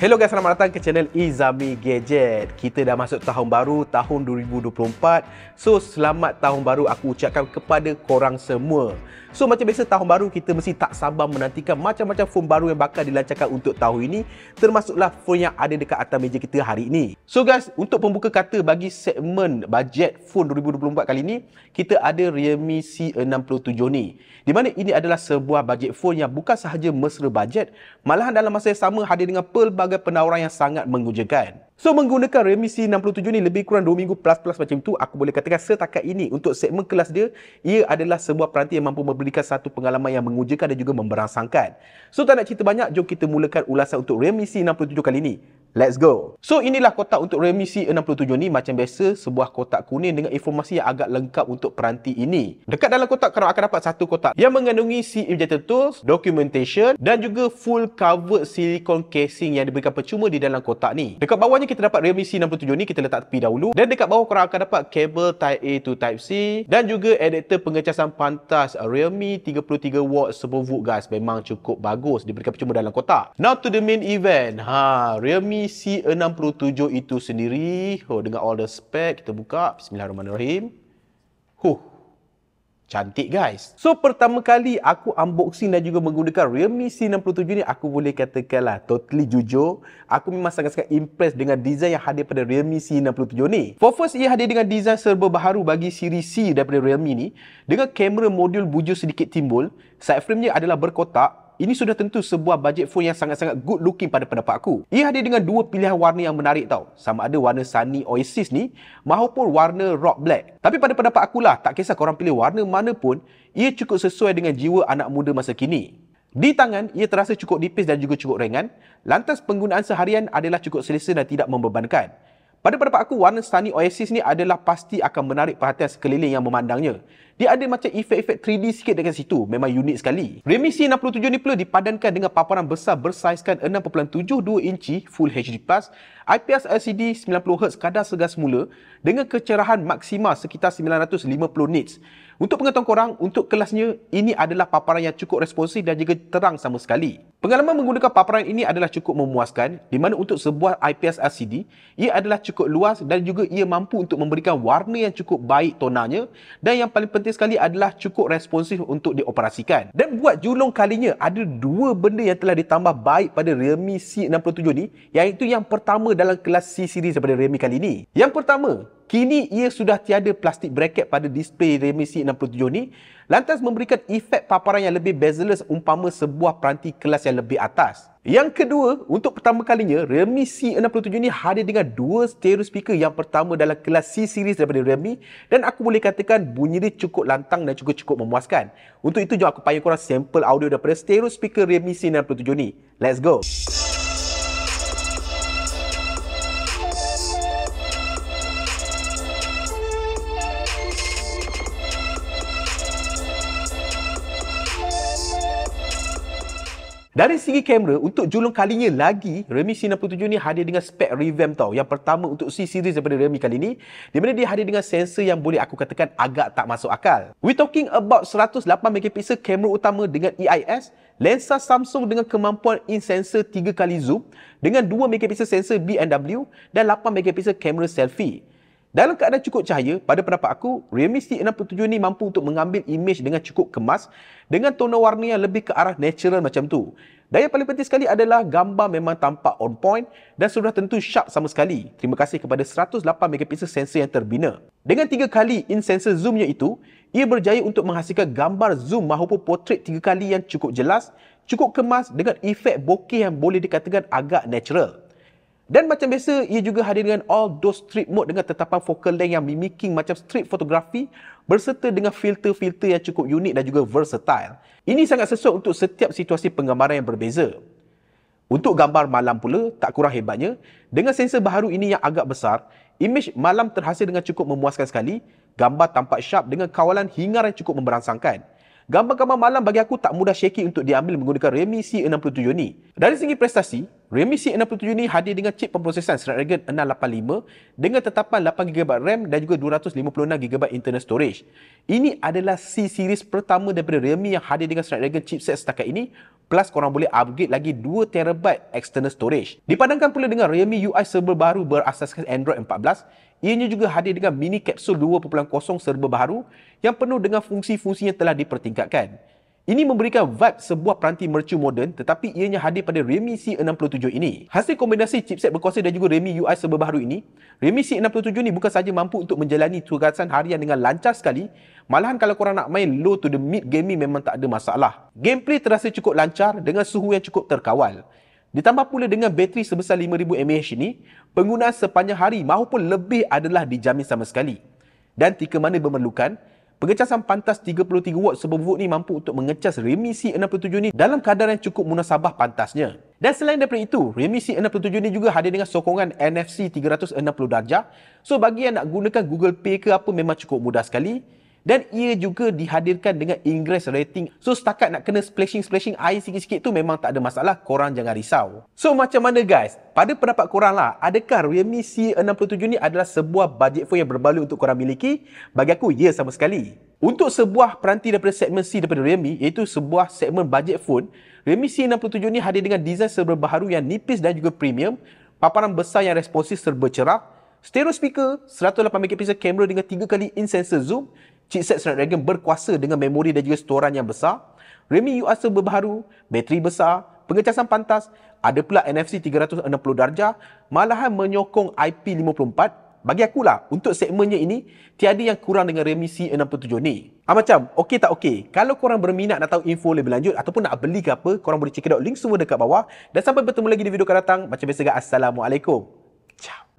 Hello guys, selamat datang ke channel Izami Gadget. Kita dah masuk tahun baru, tahun 2024. So, selamat tahun baru aku ucapkan kepada korang semua. So, macam biasa tahun baru kita mesti tak sabar menantikan macam-macam phone baru yang bakal dilancarkan untuk tahun ini. Termasuklah phone yang ada dekat atas meja kita hari ini. So guys, untuk pembuka kata bagi segmen budget phone 2024 kali ini, kita ada Realme C67 ni. Di mana ini adalah sebuah budget phone yang bukan sahaja mesra budget, malahan dalam masa yang sama hadir dengan pelbagai sebagai penawaran yang sangat mengujakan. So menggunakan Realme C67 ni lebih kurang 2 minggu plus-plus macam tu, aku boleh katakan setakat ini untuk segmen kelas dia, ia adalah sebuah peranti yang mampu memberikan satu pengalaman yang mengujakan dan juga memberangsangkan. So tak nak cerita banyak, jom kita mulakan ulasan untuk Realme C67 kali ini. Let's go. So inilah kotak untuk Redmi C67 ni macam biasa sebuah kotak kuning dengan informasi yang agak lengkap untuk peranti ini. Dekat dalam kotak kamu akan dapat satu kotak yang mengandungi CM Gentle Tools, documentation dan juga full cover silicon casing yang diberikan percuma di dalam kotak ni. Dekat bawahnya kita dapat Redmi C67 ni kita letak tepi dahulu dan dekat bawah kamu akan dapat kabel type A to type C dan juga adapter pengecasan pantas Realme 33W servo voltage guys memang cukup bagus diberikan percuma dalam kotak. Now to the main event. Ha, Realme C67 itu sendiri oh, dengan all the spec kita buka bismillahirrahmanirrahim huh cantik guys so pertama kali aku unboxing dan juga menggunakan Realme C67 ni aku boleh katakanlah totally jujur aku memang sangat-sangat impressed dengan design yang hadir pada Realme C67 ni for first ia hadir dengan design serba baharu bagi siri C daripada Realme ni dengan kamera modul bujur sedikit timbul side frame dia adalah berkotak ini sudah tentu sebuah budget phone yang sangat-sangat good looking pada pendapat aku. Ia hadir dengan dua pilihan warna yang menarik tau. Sama ada warna Sunny Oasis ni maupun warna Rock Black. Tapi pada pendapat aku lah, tak kisah korang pilih warna mana pun, ia cukup sesuai dengan jiwa anak muda masa kini. Di tangan, ia terasa cukup nipis dan juga cukup ringan. Lantas penggunaan seharian adalah cukup selesa dan tidak membebankan. Pada pendapat aku, warna Sunny Oasis ni adalah pasti akan menarik perhatian sekeliling yang memandangnya. Dia ada macam efek-efek 3D sikit dekat situ. Memang unik sekali. Redmi C67 ni pula dipadankan dengan paparan besar bersaizkan 6.72 inci Full HD+, Plus, IPS LCD 90Hz kadar segar semula dengan kecerahan maksima sekitar 950 nits. Untuk pengetahuan korang, untuk kelasnya, ini adalah paparan yang cukup responsif dan juga terang sama sekali. Pengalaman menggunakan paparan ini adalah cukup memuaskan di mana untuk sebuah IPS LCD, ia adalah cukup luas dan juga ia mampu untuk memberikan warna yang cukup baik tonanya dan yang paling penting penting sekali adalah cukup responsif untuk dioperasikan. Dan buat julung kalinya, ada dua benda yang telah ditambah baik pada Realme C67 ni, iaitu yang pertama dalam kelas C-series daripada Realme kali ni. Yang pertama, Kini ia sudah tiada plastik bracket pada display Redmi C67 ni lantas memberikan efek paparan yang lebih bezel-less umpama sebuah peranti kelas yang lebih atas. Yang kedua, untuk pertama kalinya Redmi C67 ini hadir dengan dua stereo speaker yang pertama dalam kelas C series daripada Redmi dan aku boleh katakan bunyi dia cukup lantang dan cukup-cukup memuaskan. Untuk itu jom aku payah korang sampel audio daripada stereo speaker Redmi C67 ni. Let's go. Let's go. Dari segi kamera, untuk julung kalinya lagi, Realme C67 ni hadir dengan spek revamp tau. Yang pertama untuk C-series daripada Realme kali ni, di mana dia hadir dengan sensor yang boleh aku katakan agak tak masuk akal. We talking about 108MP kamera utama dengan EIS, lensa Samsung dengan kemampuan in-sensor 3 kali zoom, dengan 2MP sensor BMW dan 8MP kamera selfie. Dalam keadaan cukup cahaya, pada pendapat aku, Realme C67 ini mampu untuk mengambil imej dengan cukup kemas dengan tone warna yang lebih ke arah natural macam tu. Dan yang paling penting sekali adalah gambar memang tampak on point dan sudah tentu sharp sama sekali. Terima kasih kepada 108MP sensor yang terbina. Dengan tiga kali in sensor zoomnya itu, ia berjaya untuk menghasilkan gambar zoom mahupun portrait tiga kali yang cukup jelas, cukup kemas dengan efek bokeh yang boleh dikatakan agak natural. Dan macam biasa, ia juga hadir dengan all those strip mode dengan tetapan focal length yang mimicking macam strip fotografi berserta dengan filter-filter yang cukup unik dan juga versatile. Ini sangat sesuai untuk setiap situasi penggambaran yang berbeza. Untuk gambar malam pula, tak kurang hebatnya, dengan sensor baru ini yang agak besar, imej malam terhasil dengan cukup memuaskan sekali, gambar tampak sharp dengan kawalan hingar yang cukup memberangsangkan. Gambar-gambar malam bagi aku tak mudah shaky untuk diambil menggunakan Redmi C67 ni. Dari segi prestasi, Realme C67 ini hadir dengan chip pemprosesan Snapdragon 685 dengan tetapan 8GB RAM dan juga 256GB internal storage. Ini adalah C-series pertama daripada Realme yang hadir dengan Snapdragon chipset setakat ini plus korang boleh upgrade lagi 2TB external storage. Dipandangkan pula dengan Realme UI server baru berasaskan Android 14, ianya juga hadir dengan mini capsule 2.0 serba baru yang penuh dengan fungsi-fungsi yang telah dipertingkatkan. Ini memberikan vibe sebuah peranti mercu moden tetapi ianya hadir pada Realme C67 ini. Hasil kombinasi chipset berkuasa dan juga Realme UI serba baru ini, Realme C67 ini bukan sahaja mampu untuk menjalani tugasan harian dengan lancar sekali, malahan kalau korang nak main low to the mid gaming memang tak ada masalah. Gameplay terasa cukup lancar dengan suhu yang cukup terkawal. Ditambah pula dengan bateri sebesar 5000 mAh ini, penggunaan sepanjang hari mahupun lebih adalah dijamin sama sekali. Dan tika mana memerlukan, Pengecasan pantas 33 watt Super Volt ni mampu untuk mengecas Realme C67 ni dalam kadar yang cukup munasabah pantasnya. Dan selain daripada itu, Realme C67 ni juga hadir dengan sokongan NFC 360 darjah. So bagi yang nak gunakan Google Pay ke apa memang cukup mudah sekali. Dan ia juga dihadirkan dengan ingress rating. So setakat nak kena splashing-splashing air sikit-sikit tu memang tak ada masalah. Korang jangan risau. So macam mana guys? Pada pendapat korang lah, adakah Realme C67 ni adalah sebuah budget phone yang berbaloi untuk korang miliki? Bagi aku, ya sama sekali. Untuk sebuah peranti daripada segmen C daripada Realme, iaitu sebuah segmen budget phone, Realme C67 ni hadir dengan desain serba baru yang nipis dan juga premium, paparan besar yang responsif serba cerah, stereo speaker, 108MP kamera dengan 3 kali in-sensor zoom, chipset Snapdragon berkuasa dengan memori dan juga storan yang besar, Realme U Acer berbaharu, bateri besar, pengecasan pantas, ada pula NFC 360 darjah, malahan menyokong IP54. Bagi aku lah, untuk segmennya ini, tiada yang kurang dengan Realme C67 ni. Ah, macam, okey tak okey? Kalau korang berminat nak tahu info lebih lanjut ataupun nak beli ke apa, korang boleh check out link semua dekat bawah. Dan sampai bertemu lagi di video akan datang. Macam biasa, Assalamualaikum. Ciao.